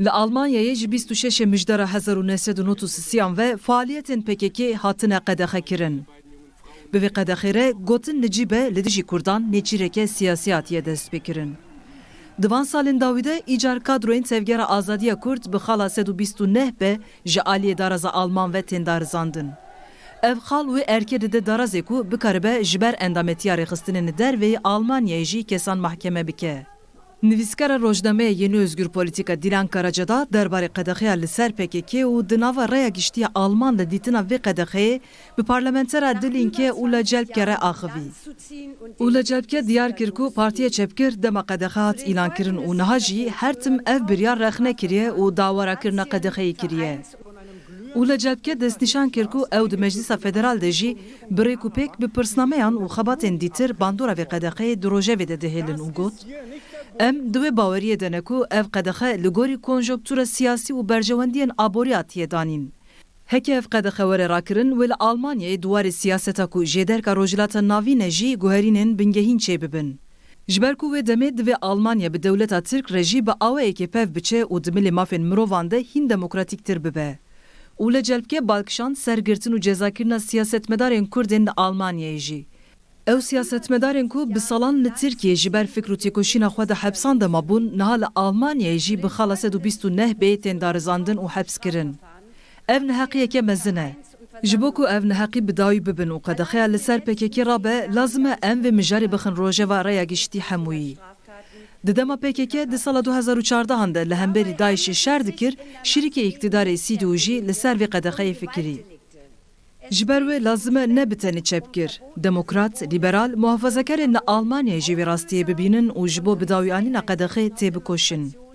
Li Almanyayê ji 26 mijdara 1936 ve faaliyetin PKK hatine qedexe kirin. Bi vê qedexê gotin Nicibe li dijî Kurdan nêçîreke siyasî hatiye dest pê kirin. Divan salên dawî de îcar kadroyên Azadiya Kurd bi xala 129 be ji aliyê daraza Alman ve tên darizandin. Ev xal wê erkê dide darazê ku bikaribe ji ber endametiya rêxistinên dervê Almanyayê jî kesan mahkeme bike. Nivîskara Rojdameyê Yeni Özgür Politika Dilan Karaca da derbarê qedexeya li ser PKK û dınava nava reya giştiya Alman de dîtina vê qedexeyê bi parlamentera Dilinkê û li celbkere axivî. Û diyar kir ku çepkir dema qedexe hat ilan kirin û niha her tim ev biryar rexne kiriye û dawara kirina qedexeyê kiriye. Û li celbke destnîşan ev ku Meclisa Federal de jî birêk û pêk bi pirsnameyan û xebatên dîtir bandura vê qedexeyê di rojevê de dihêlin û got. Em duê baweriyê dene ku ev qedexe li gorî konjonktûra siyasî û berjewendiyên aborî hatiye danîn. Heke ev qedexe were rakirin wê li Almanyayê duwarê siyaseta ku jêderka rojilata navîne jî guherînên bingehîn çê bibin. Ji ber ku wê demê divê Almanya bi dewleta Tirk rejî bi awayekê pev biçe û di milê mafên mirovan de hîn demokratiktir bibe. Û li celbke balkişan sergirtin û cezakirina siyasetmedarên Kurdên li Almanyayê jî. او سیاست مدارن کو بسالان لترکیه جبر فکر و تیکوشینا خود حبسان ده مابون نها لالمانیا جی بخالا 129 بیتین دارزاندن و حبس کرن. او نهاقیه که مزنه. جبوكو اف نهاقي بداوي ببن وقد خيا لسر بيكيكي رابع لازم ام في بخن روجه و جشتي گشتي حموي ددما بيكيكي د سال 2014 هنده لهمبری دايش شرد دكر شریک اقتدار سيدوجي لسر و قد فکری. فكري Ji ber wê lazime nebitene çepkir. Demokrat, liberal, muhafazakerên li Almanyayê jî wê rastiyê bibînin û ji bo bidawiyalîna qedexê tê bikoşin.